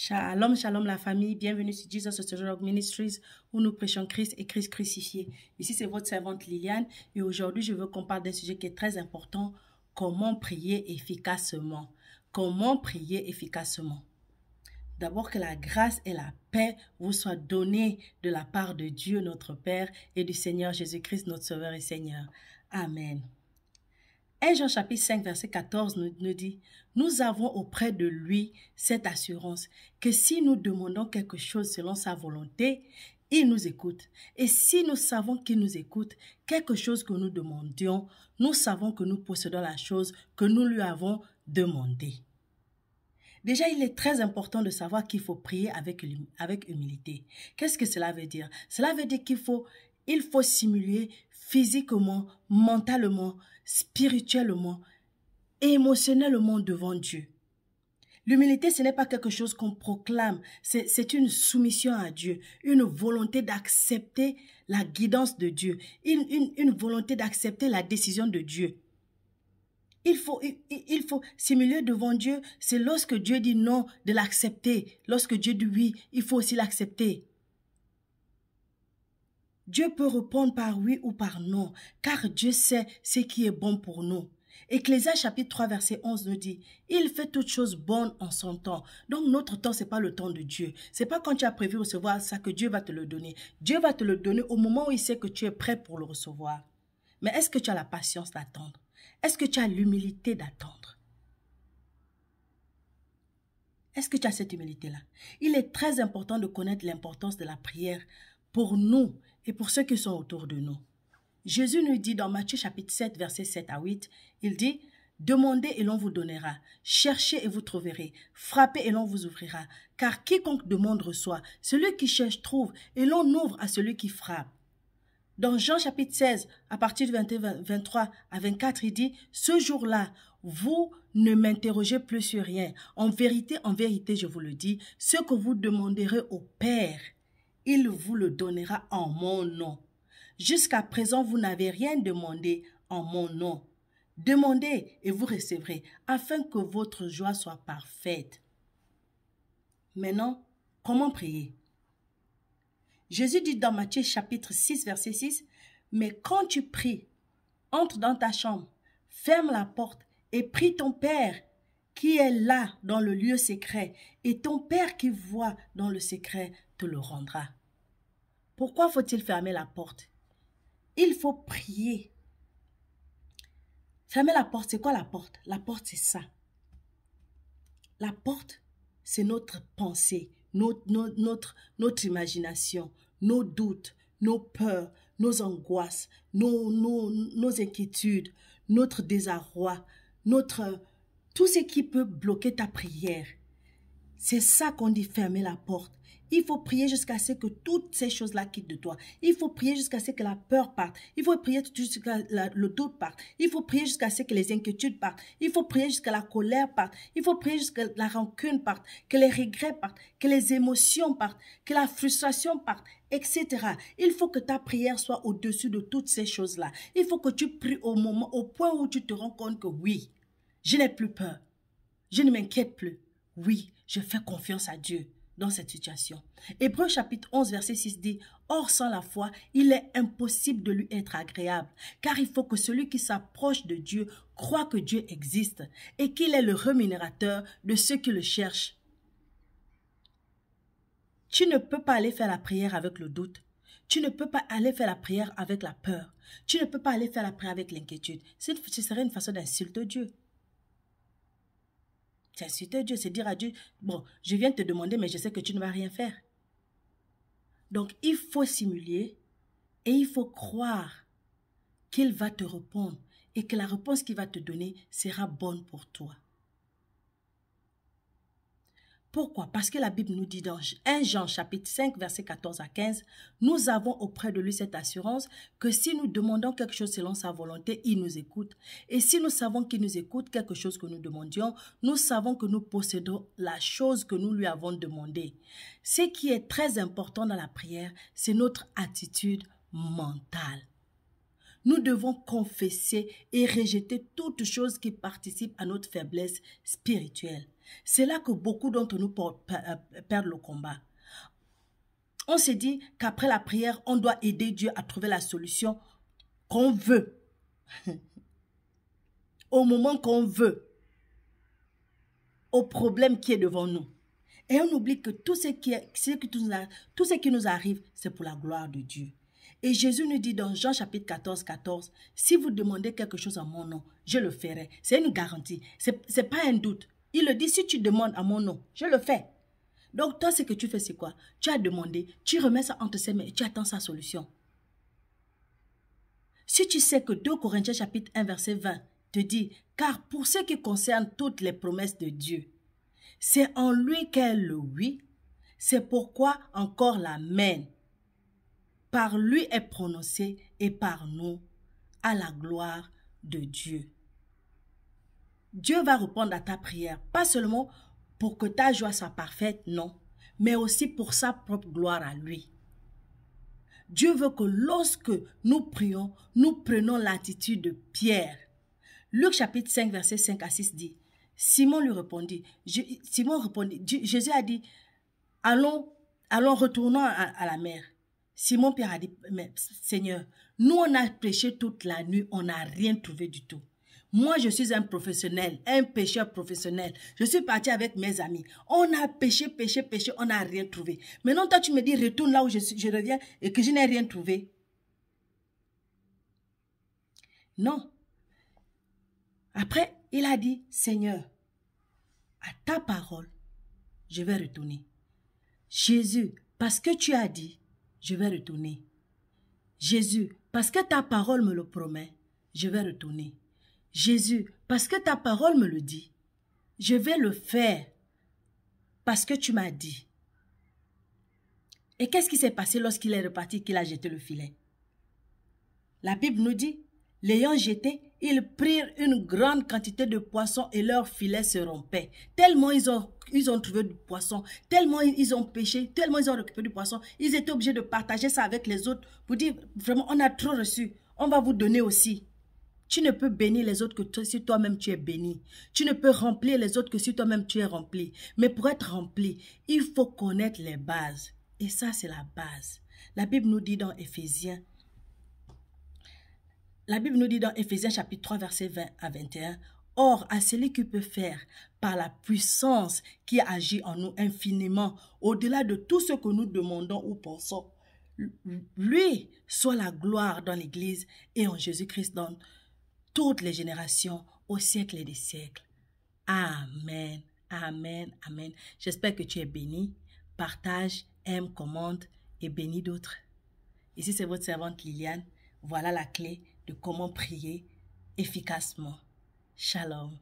Shalom, shalom la famille, bienvenue sur Jesus de Ministries où nous prêchons Christ et Christ crucifié. Ici c'est votre servante Liliane et aujourd'hui je veux qu'on parle d'un sujet qui est très important, comment prier efficacement. Comment prier efficacement. D'abord que la grâce et la paix vous soient données de la part de Dieu notre Père et du Seigneur Jésus-Christ notre Sauveur et Seigneur. Amen. 1 Jean chapitre 5 verset 14 nous, dit, nous avons auprès de lui cette assurance que si nous demandons quelque chose selon sa volonté, il nous écoute. Et si nous savons qu'il nous écoute, quelque chose que nous demandions, nous savons que nous possédons la chose que nous lui avons demandée. Déjà, il est très important de savoir qu'il faut prier avec, avec humilité. Qu'est-ce que cela veut dire Cela veut dire qu'il faut, il faut simuler physiquement, mentalement, spirituellement, et émotionnellement devant Dieu. L'humilité, ce n'est pas quelque chose qu'on proclame, c'est une soumission à Dieu, une volonté d'accepter la guidance de Dieu, une, volonté d'accepter la décision de Dieu. Il faut, il, il faut s'humilier devant Dieu, c'est lorsque Dieu dit non de l'accepter, lorsque Dieu dit oui, il faut aussi l'accepter. Dieu peut répondre par oui ou par non, car Dieu sait ce qui est bon pour nous. Ecclésias chapitre 3 verset 11 nous dit il fait toutes choses bonnes en son temps. Donc notre temps n'est pas le temps de Dieu. C'est pas quand tu as prévu recevoir ça que Dieu va te le donner. Dieu va te le donner au moment où il sait que tu es prêt pour le recevoir. Mais est-ce que tu as la patience d'attendre Est-ce que tu as l'humilité d'attendre Est-ce que tu as cette humilité là Il est très important de connaître l'importance de la prière pour nous et pour ceux qui sont autour de nous. Jésus nous dit dans Matthieu chapitre 7, verset 7 à 8, il dit, Demandez et l'on vous donnera, cherchez et vous trouverez, frappez et l'on vous ouvrira, car quiconque demande reçoit, celui qui cherche trouve, et l'on ouvre à celui qui frappe. Dans Jean chapitre 16, à partir de 23 à 24, il dit, Ce jour-là, vous ne m'interrogez plus sur rien. En vérité, en vérité, je vous le dis, ce que vous demanderez au Père, il vous le donnera en mon nom. Jusqu'à présent, vous n'avez rien demandé en mon nom. Demandez et vous recevrez, afin que votre joie soit parfaite. Maintenant, comment prier Jésus dit dans Matthieu chapitre 6, verset 6, Mais quand tu pries, entre dans ta chambre, ferme la porte et prie ton Père qui est là dans le lieu secret, et ton Père qui voit dans le secret te le rendra. Pourquoi faut-il fermer la porte Il faut prier. Fermer la porte, c'est quoi la porte La porte, c'est ça. La porte, c'est notre pensée, notre, notre, imagination, nos doutes, nos peurs, nos angoisses, nos, nos, nos inquiétudes, notre désarroi, notre, tout ce qui peut bloquer ta prière. C'est ça qu'on dit fermer la porte. Il faut prier jusqu'à ce que toutes ces choses-là quittent de toi. Il faut prier jusqu'à ce que la peur parte. Il faut prier jusqu'à ce que le doute parte. Il faut prier jusqu'à ce que les inquiétudes partent. Il faut prier jusqu'à ce que la colère parte. Il faut prier jusqu'à ce que la rancune parte. Que les regrets partent. Que les émotions partent. Que la frustration parte etc. Il faut que ta prière soit au-dessus de toutes ces choses-là. Il faut que tu pries au moment, au point où tu te rends compte que oui, je n'ai plus peur. Je ne m'inquiète plus. Oui, je fais confiance à Dieu dans cette situation. Hébreu chapitre 11, verset 6 dit, Or sans la foi, il est impossible de lui être agréable, car il faut que celui qui s'approche de Dieu croit que Dieu existe et qu'il est le rémunérateur de ceux qui le cherchent. Tu ne peux pas aller faire la prière avec le doute. Tu ne peux pas aller faire la prière avec la peur. Tu ne peux pas aller faire la prière avec l'inquiétude. Ce serait une façon d'insulter Dieu. C'est insulter Dieu, c'est dire à Dieu, bon, je viens te demander, mais je sais que tu ne vas rien faire. Donc, il faut simuler et il faut croire qu'il va te répondre et que la réponse qu'il va te donner sera bonne pour toi. Pourquoi Parce que la Bible nous dit dans 1 Jean chapitre 5 verset 14 à 15, nous avons auprès de lui cette assurance que si nous demandons quelque chose selon sa volonté, il nous écoute. Et si nous savons qu'il nous écoute quelque chose que nous demandions, nous savons que nous possédons la chose que nous lui avons demandée. Ce qui est très important dans la prière, c'est notre attitude mentale. Nous devons confesser et rejeter toute chose qui participe à notre faiblesse spirituelle. C'est là que beaucoup d'entre nous euh, perdent le combat. On se dit qu'après la prière, on doit aider Dieu à trouver la solution qu'on veut. au moment qu'on veut. Au problème qui est devant nous. Et on oublie que tout ce qui, est, tout ce qui nous arrive, c'est pour la gloire de Dieu. Et Jésus nous dit dans Jean chapitre 14, 14, si vous demandez quelque chose à mon nom, je le ferai. C'est une garantie, ce n'est pas un doute. Il le dit, si tu demandes à mon nom, je le fais. Donc toi, ce que tu fais, c'est quoi Tu as demandé, tu remets ça entre ses mains et tu attends sa solution. Si tu sais que 2 Corinthiens chapitre 1 verset 20 te dit, car pour ce qui concerne toutes les promesses de Dieu, c'est en lui qu'elle le oui, c'est pourquoi encore l'amen par lui est prononcé et par nous à la gloire de Dieu. Dieu va répondre à ta prière, pas seulement pour que ta joie soit parfaite, non, mais aussi pour sa propre gloire à lui. Dieu veut que lorsque nous prions, nous prenons l'attitude de Pierre. Luc chapitre 5, verset 5 à 6 dit, Simon lui répondit, Simon répondit, Jésus a dit, allons, allons, retournons à la mer. Simon Pierre a dit, mais, Seigneur, nous on a prêché toute la nuit, on n'a rien trouvé du tout. Moi, je suis un professionnel, un pêcheur professionnel. Je suis parti avec mes amis. On a pêché, pêché, pêché, on n'a rien trouvé. Maintenant, toi, tu me dis, retourne là où je, je reviens et que je n'ai rien trouvé. Non. Après, il a dit, Seigneur, à ta parole, je vais retourner. Jésus, parce que tu as dit, je vais retourner. Jésus, parce que ta parole me le promet, je vais retourner. Jésus, parce que ta parole me le dit, je vais le faire parce que tu m'as dit. Et qu'est-ce qui s'est passé lorsqu'il est reparti, qu'il a jeté le filet La Bible nous dit, L'ayant jeté, ils prirent une grande quantité de poissons et leurs filets se rompaient. Tellement ils ont, ils trouvé du poisson, tellement ils ont pêché, tellement ils ont récupéré du poisson, ils étaient obligés de partager ça avec les autres pour dire vraiment on a trop reçu, on va vous donner aussi. Tu ne peux bénir les autres que si toi-même tu es béni. Tu ne peux remplir les autres que si toi-même tu es rempli. Mais pour être rempli, il faut connaître les bases. Et ça, c'est la base. La Bible nous dit dans Éphésiens la Bible nous dit dans Éphésiens chapitre 3 verset 20 à 21, Or, à celui qui peut faire, par la puissance qui agit en nous infiniment, au-delà de tout ce que nous demandons ou pensons, lui soit la gloire dans l'Église et en Jésus-Christ dans toutes les générations, au siècle et des siècles. Amen, amen, amen. J'espère que tu es béni. Partage, aime, commande et bénis d'autres. Ici, c'est votre servante Liliane. Voilà la clé de comment prier efficacement. Shalom.